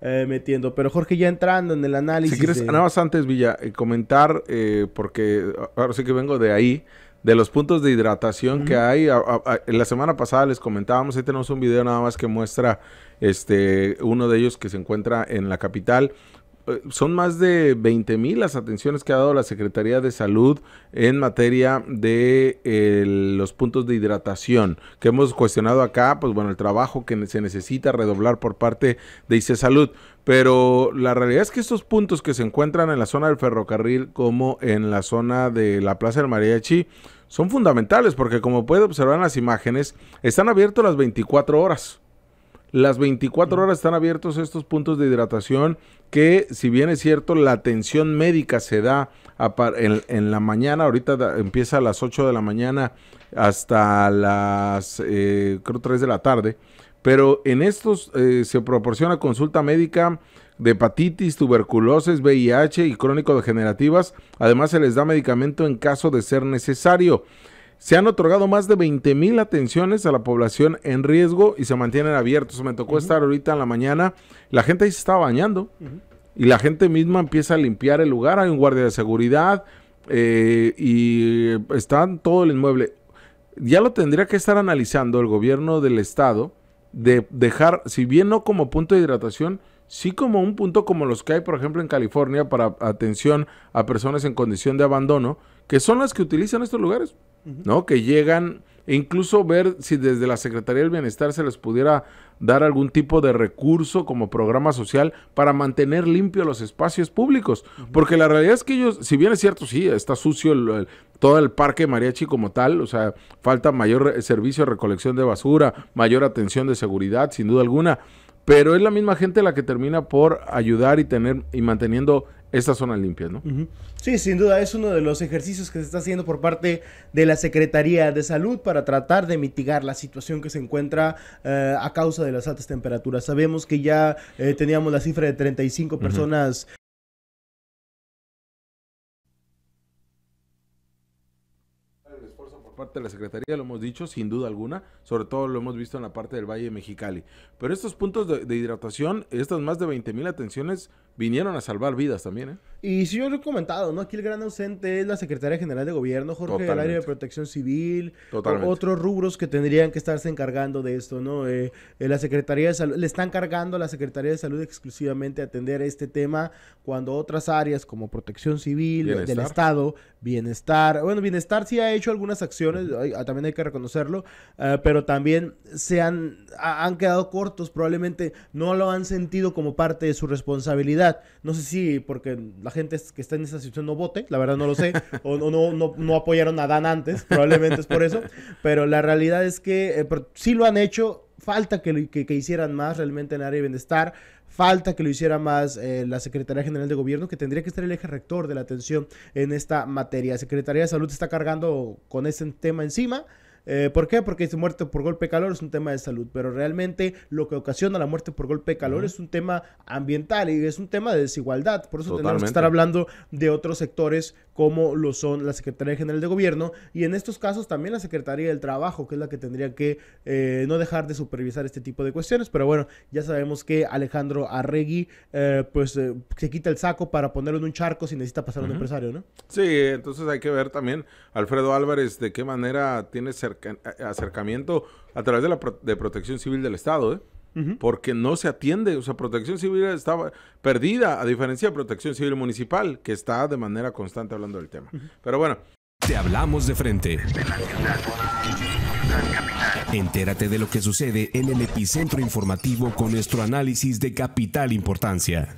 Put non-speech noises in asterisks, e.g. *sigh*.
eh, metiendo. Pero Jorge, ya entrando en el análisis. Si quieres, nada más antes, Villa, eh, comentar, eh, porque ahora sí que vengo de ahí, de los puntos de hidratación que hay. la semana pasada les comentábamos, ahí tenemos un video nada más que muestra este uno de ellos que se encuentra en la capital eh, son más de 20 mil las atenciones que ha dado la Secretaría de Salud en materia de los puntos de hidratación que hemos cuestionado acá, pues bueno, el trabajo que se necesita redoblar por parte de ICE Salud. Pero la realidad es que estos puntos que se encuentran en la zona del ferrocarril como en la zona de la Plaza del Mariachi son fundamentales porque como puede observar en las imágenes, están abiertos las 24 horas. Las 24 horas están abiertos estos puntos de hidratación que, si bien es cierto, la atención médica se da en, la mañana, ahorita empieza a las 8 de la mañana hasta las, eh, creo, 3 de la tarde, pero en estos eh, se proporciona consulta médica de hepatitis, tuberculosis, VIH y crónico-degenerativas. Además, se les da medicamento en caso de ser necesario. Se han otorgado más de 20 mil atenciones a la población en riesgo y se mantienen abiertos. Me tocó estar ahorita en la mañana, la gente ahí se está bañando y la gente misma empieza a limpiar el lugar, hay un guardia de seguridad eh, y están todo el inmueble. Ya lo tendría que estar analizando el gobierno del estado de dejar, si bien no como punto de hidratación, sí como un punto como los que hay, por ejemplo, en California para atención a personas en condición de abandono, que son las que utilizan estos lugares, ¿no? Que llegan e incluso ver si desde la Secretaría del Bienestar se les pudiera dar algún tipo de recurso como programa social para mantener limpio los espacios públicos. Porque la realidad es que ellos, si bien es cierto, sí, está sucio todo el parque mariachi como tal, o sea, falta mayor eh, servicio de recolección de basura, mayor atención de seguridad, sin duda alguna, pero es la misma gente la que termina por ayudar y tener y manteniendo esta zona limpia, ¿no? Sí, sin duda es uno de los ejercicios que se está haciendo por parte de la Secretaría de Salud para tratar de mitigar la situación que se encuentra eh, a causa de las altas temperaturas. Sabemos que ya eh, teníamos la cifra de 35 personas cinco personas. parte de la Secretaría, lo hemos dicho, sin duda alguna, sobre todo lo hemos visto en la parte del Valle Mexicali. Pero estos puntos de, hidratación, estas más de 20.000 mil atenciones, vinieron a salvar vidas también, ¿eh? Y sí, yo lo he comentado, ¿no? Aquí el gran ausente es la Secretaría general de gobierno, Jorge, Totalmente. del área de protección civil, otros rubros que tendrían que estarse encargando de esto, ¿no? Eh, eh, la Secretaría de Salud, le están cargando a la Secretaría de Salud exclusivamente a atender este tema, cuando otras áreas como protección civil, del Estado, bienestar, bueno, bienestar sí ha hecho algunas acciones, ah, también hay que reconocerlo, eh, pero también se han, han quedado cortos, probablemente no lo han sentido como parte de su responsabilidad. No sé si porque la gente que está en esa situación no vote, la verdad no lo sé, *laughs* o no, no, no, apoyaron a Dan antes, probablemente es por eso, pero la realidad es que si eh, sí lo han hecho, falta que, que, que, hicieran más realmente en el área de bienestar, falta que lo hiciera más eh, la Secretaría General de Gobierno, que tendría que estar el eje rector de la atención en esta materia. Secretaría de Salud está cargando con ese tema encima. Eh, ¿Por qué? Porque dice muerte por golpe de calor es un tema de salud, pero realmente lo que ocasiona la muerte por golpe de calor es un tema ambiental y es un tema de desigualdad. Por eso tenemos que estar hablando de otros sectores como lo son la Secretaría General de Gobierno y en estos casos también la Secretaría del Trabajo, que es la que tendría que eh, no dejar de supervisar este tipo de cuestiones. Pero bueno, ya sabemos que Alejandro Arregui eh, pues se quita el saco para ponerlo en un charco si necesita pasar a un empresario, ¿no? Sí, entonces hay que ver también, Alfredo Álvarez, de qué manera tiene cerca acercamiento a través de la de protección civil del Estado, ¿eh? Porque no se atiende, o sea, protección civil estaba perdida, a diferencia de protección civil municipal, que está de manera constante hablando del tema. Pero bueno. Te hablamos de frente. Entérate de lo que sucede en el epicentro informativo con nuestro análisis de capital importancia.